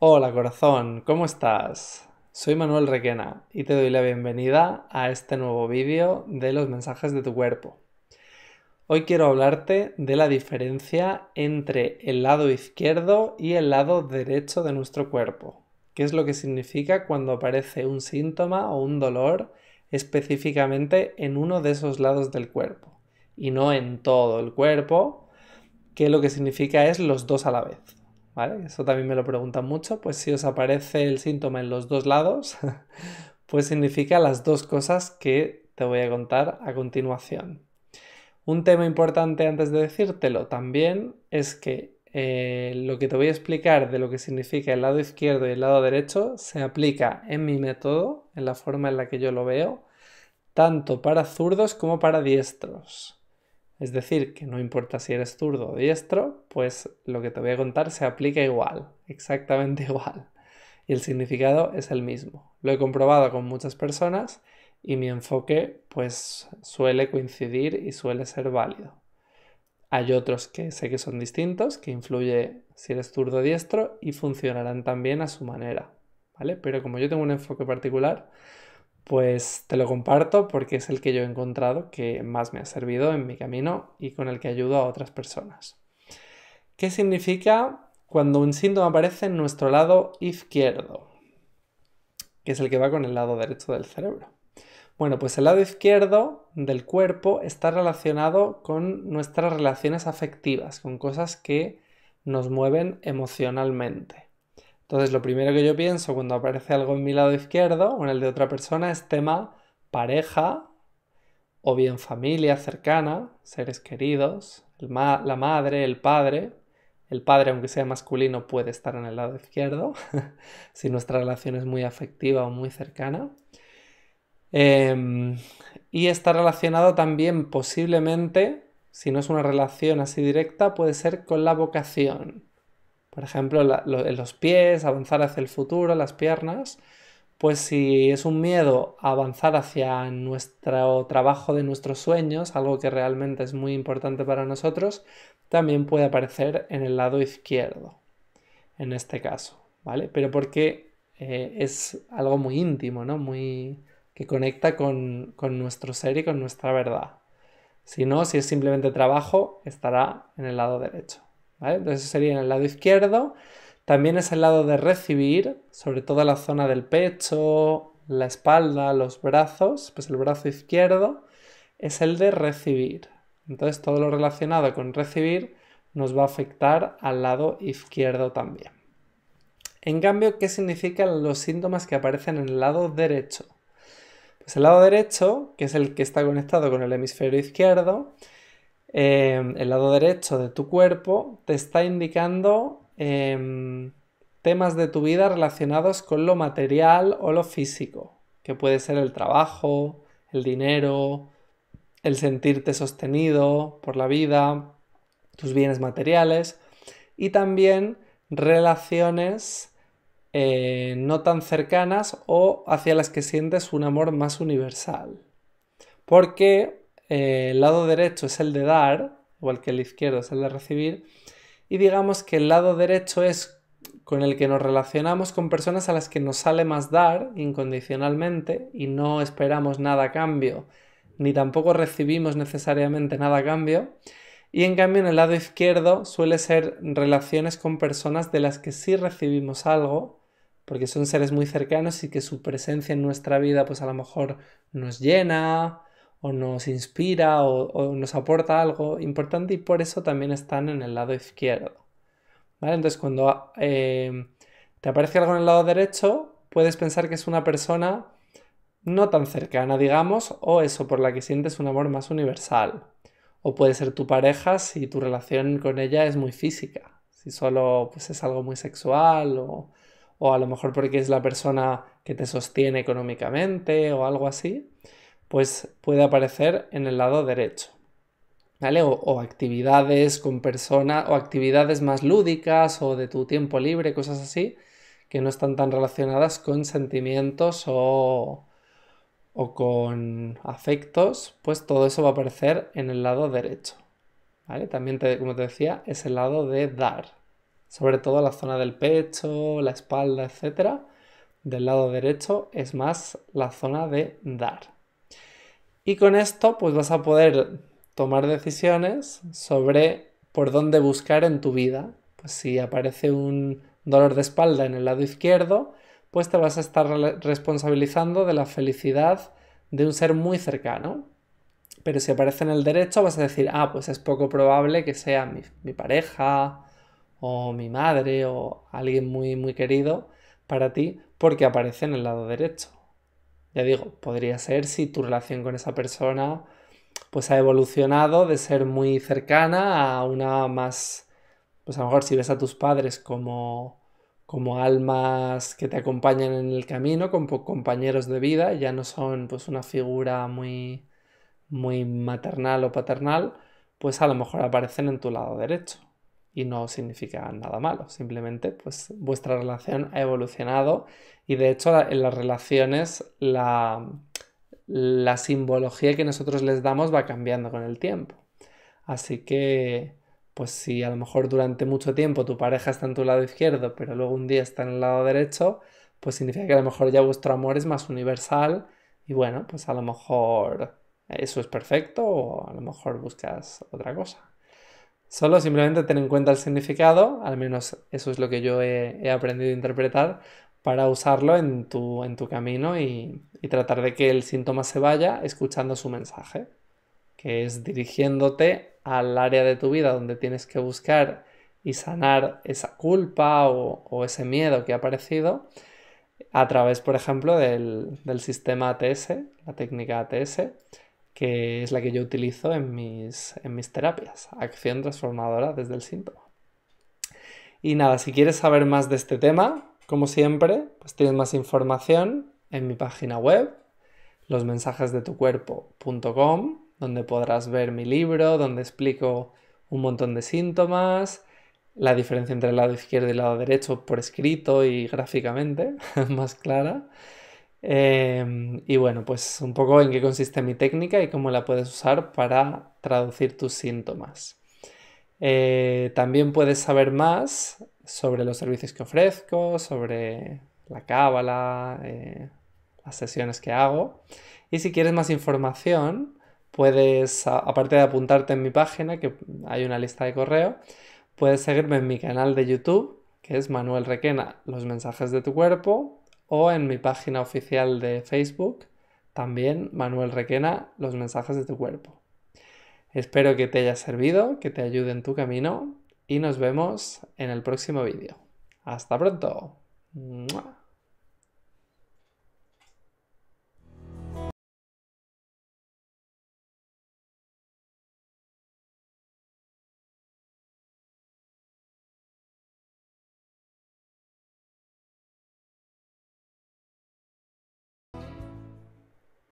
Hola corazón, ¿cómo estás? Soy Manuel Requena y te doy la bienvenida a este nuevo vídeo de los mensajes de tu cuerpo. Hoy quiero hablarte de la diferencia entre el lado izquierdo y el lado derecho de nuestro cuerpo. ¿Qué es lo que significa cuando aparece un síntoma o un dolor específicamente en uno de esos lados del cuerpo? Y no en todo el cuerpo, que lo que significa es los dos a la vez. Eso también me lo preguntan mucho, pues si os aparece el síntoma en los dos lados, pues significa las dos cosas que te voy a contar a continuación. Un tema importante antes de decírtelo también es que eh, lo que te voy a explicar de lo que significa el lado izquierdo y el lado derecho se aplica en mi método, en la forma en la que yo lo veo, tanto para zurdos como para diestros. Es decir, que no importa si eres zurdo o diestro, pues lo que te voy a contar se aplica igual, exactamente igual. Y el significado es el mismo. Lo he comprobado con muchas personas y mi enfoque pues suele coincidir y suele ser válido. Hay otros que sé que son distintos, que influye si eres zurdo o diestro y funcionarán también a su manera, ¿vale? Pero como yo tengo un enfoque particular, pues te lo comparto porque es el que yo he encontrado que más me ha servido en mi camino y con el que ayudo a otras personas. ¿Qué significa cuando un síntoma aparece en nuestro lado izquierdo? Que es el que va con el lado derecho del cerebro. Bueno, pues el lado izquierdo del cuerpo está relacionado con nuestras relaciones afectivas, con cosas que nos mueven emocionalmente. Entonces, lo primero que yo pienso cuando aparece algo en mi lado izquierdo o en el de otra persona es tema pareja o bien familia cercana, seres queridos, la madre, el padre. El padre, aunque sea masculino, puede estar en el lado izquierdo, si nuestra relación es muy afectiva o muy cercana. Em, y está relacionado también posiblemente, si no es una relación así directa, puede ser con la vocación por ejemplo, los pies, avanzar hacia el futuro, las piernas. Pues si es un miedo avanzar hacia nuestro trabajo de nuestros sueños, algo que realmente es muy importante para nosotros, también puede aparecer en el lado izquierdo, en este caso, ¿vale? Pero porque eh, es algo muy íntimo, ¿no? Muy que conecta con, con nuestro ser y con nuestra verdad. Si no, si es simplemente trabajo, estará en el lado derecho. Entonces sería en el lado izquierdo. También es el lado de recibir, sobre todo la zona del pecho, la espalda, los brazos, pues el brazo izquierdo es el de recibir. Entonces todo lo relacionado con recibir nos va a afectar al lado izquierdo también. En cambio, ¿qué significan los síntomas que aparecen en el lado derecho? Pues el lado derecho, que es el que está conectado con el hemisferio izquierdo, Em, el lado derecho de tu cuerpo te está indicando em, temas de tu vida relacionados con lo material o lo físico, que puede ser el trabajo, el dinero, el sentirte sostenido por la vida, tus bienes materiales y también relaciones eh, no tan cercanas o hacia las que sientes un amor más universal. Porque eh, el lado derecho es el de dar, igual que el izquierdo es el de recibir, y digamos que el lado derecho es con el que nos relacionamos con personas a las que nos sale más dar incondicionalmente y no esperamos nada a cambio, ni tampoco recibimos necesariamente nada a cambio. Y en cambio en el lado izquierdo suele ser relaciones con personas de las que sí recibimos algo, porque son seres muy cercanos y que su presencia en nuestra vida pues a lo mejor nos llena, o nos inspira o, nos aporta algo importante y por eso también están en el lado izquierdo. ¿Vale? Entonces cuando eh, te aparece algo en el lado derecho, puedes pensar que es una persona no tan cercana, digamos, o eso por la que sientes un amor más universal. O puede ser tu pareja si tu relación con ella es muy física, si solo pues, es algo muy sexual o, o a lo mejor porque es la persona que te sostiene económicamente o algo así pues puede aparecer en el lado derecho. ¿Vale? O, actividades con personas, o actividades más lúdicas, o de tu tiempo libre, cosas así, que no están tan relacionadas con sentimientos o, con afectos, pues todo eso va a aparecer en el lado derecho. También, te, como te decía, es el lado de dar. Sobre todo la zona del pecho, la espalda, etc. Del lado derecho es más la zona de dar. Y con esto pues vas a poder tomar decisiones sobre por dónde buscar en tu vida. Pues si aparece un dolor de espalda en el lado izquierdo, pues te vas a estar responsabilizando de la felicidad de un ser muy cercano. Pero si aparece en el derecho vas a decir, ah, pues es poco probable que sea mi, mi pareja o mi madre o alguien muy, muy querido para ti porque aparece en el lado derecho. Ya digo, podría ser si tu relación con esa persona pues ha evolucionado de ser muy cercana a una más, pues a lo mejor si ves a tus padres como, como almas que te acompañan en el camino, como compañeros de vida, ya no son pues una figura muy, muy maternal o paternal, pues a lo mejor aparecen en tu lado derecho y no significa nada malo, simplemente pues vuestra relación ha evolucionado y de hecho en las relaciones la, la simbología que nosotros les damos va cambiando con el tiempo. Así que pues si a lo mejor durante mucho tiempo tu pareja está en tu lado izquierdo pero luego un día está en el lado derecho, pues significa que a lo mejor ya vuestro amor es más universal y bueno, pues a lo mejor eso es perfecto o a lo mejor buscas otra cosa. Solo simplemente tener en cuenta el significado, al menos eso es lo que yo he, aprendido a interpretar, para usarlo en tu, camino y, tratar de que el síntoma se vaya escuchando su mensaje, que es dirigiéndote al área de tu vida donde tienes que buscar y sanar esa culpa o, ese miedo que ha aparecido a través, por ejemplo, del, del sistema ATS, la técnica ATS, que es la que yo utilizo en mis, terapias, acción transformadora desde el síntoma. Y nada, si quieres saber más de este tema, como siempre, pues tienes más información en mi página web, losmensajesdetucuerpo.com, donde podrás ver mi libro, donde explico un montón de síntomas, la diferencia entre el lado izquierdo y el lado derecho por escrito y gráficamente, más clara. Em, y bueno, pues un poco en qué consiste mi técnica y cómo la puedes usar para traducir tus síntomas. Eh, también puedes saber más sobre los servicios que ofrezco, sobre la cábala, eh, las sesiones que hago. Y si quieres más información, puedes, aparte de apuntarte en mi página, que hay una lista de correo, puedes seguirme en mi canal de YouTube, que es Manuel Requena, Los mensajes de tu cuerpo, o en mi página oficial de Facebook, también Manuel Requena, los mensajes de tu cuerpo. Espero que te haya servido, que te ayude en tu camino y nos vemos en el próximo vídeo. Hasta pronto.